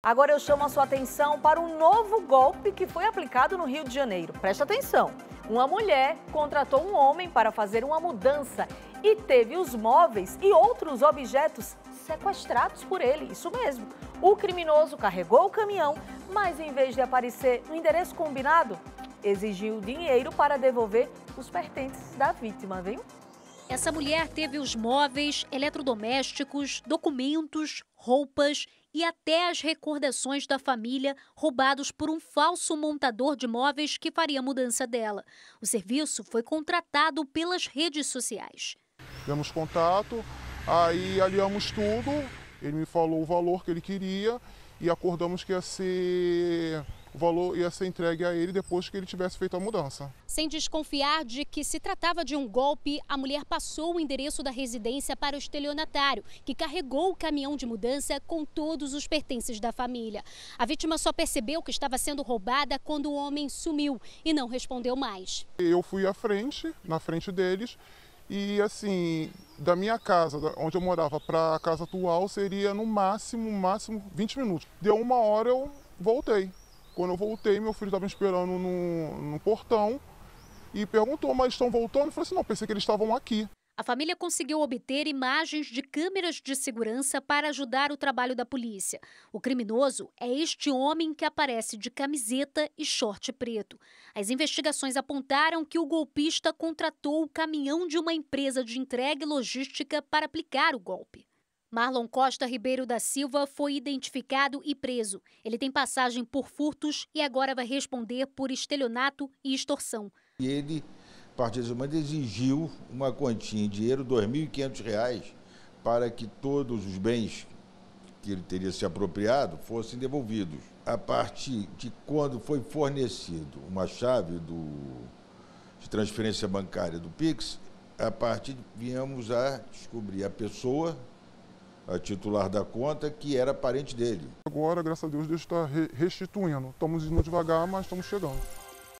Agora eu chamo a sua atenção para um novo golpe que foi aplicado no Rio de Janeiro. Presta atenção. Uma mulher contratou um homem para fazer uma mudança e teve os móveis e outros objetos sequestrados por ele. Isso mesmo. O criminoso carregou o caminhão, mas em vez de aparecer no endereço combinado, exigiu dinheiro para devolver os pertences da vítima, viu? Essa mulher teve os móveis, eletrodomésticos, documentos, roupas e até as recordações da família roubados por um falso montador de móveis que faria a mudança dela. O serviço foi contratado pelas redes sociais. Tivemos contato, aí aliamos tudo, ele me falou o valor que ele queria e acordamos que ia ser, o valor ia ser entregue a ele depois que ele tivesse feito a mudança. Sem desconfiar de que se tratava de um golpe, a mulher passou o endereço da residência para o estelionatário, que carregou o caminhão de mudança com todos os pertences da família. A vítima só percebeu que estava sendo roubada quando o homem sumiu e não respondeu mais. Eu fui à frente, na frente deles, e assim, da minha casa, onde eu morava, para a casa atual, seria no máximo, máximo 20 minutos. Deu uma hora eu voltei. Quando eu voltei, meu filho estava me esperando no, no portão e perguntou, mas estão voltando? Eu falei assim, não, pensei que eles estavam aqui. A família conseguiu obter imagens de câmeras de segurança para ajudar o trabalho da polícia. O criminoso é este homem que aparece de camiseta e short preto. As investigações apontaram que o golpista contratou o caminhão de uma empresa de entrega e logística para aplicar o golpe. Marlon Costa Ribeiro da Silva foi identificado e preso. Ele tem passagem por furtos e agora vai responder por estelionato e extorsão. E ele, a partir desse exigiu uma quantia em dinheiro, R$ 2.500, para que todos os bens que ele teria se apropriado fossem devolvidos. A partir de quando foi fornecido uma chave do, de transferência bancária do Pix, a partir viemos a descobrir a pessoa, a titular da conta, que era parente dele. Agora, graças a Deus, Deus está restituindo. Estamos indo devagar, mas estamos chegando.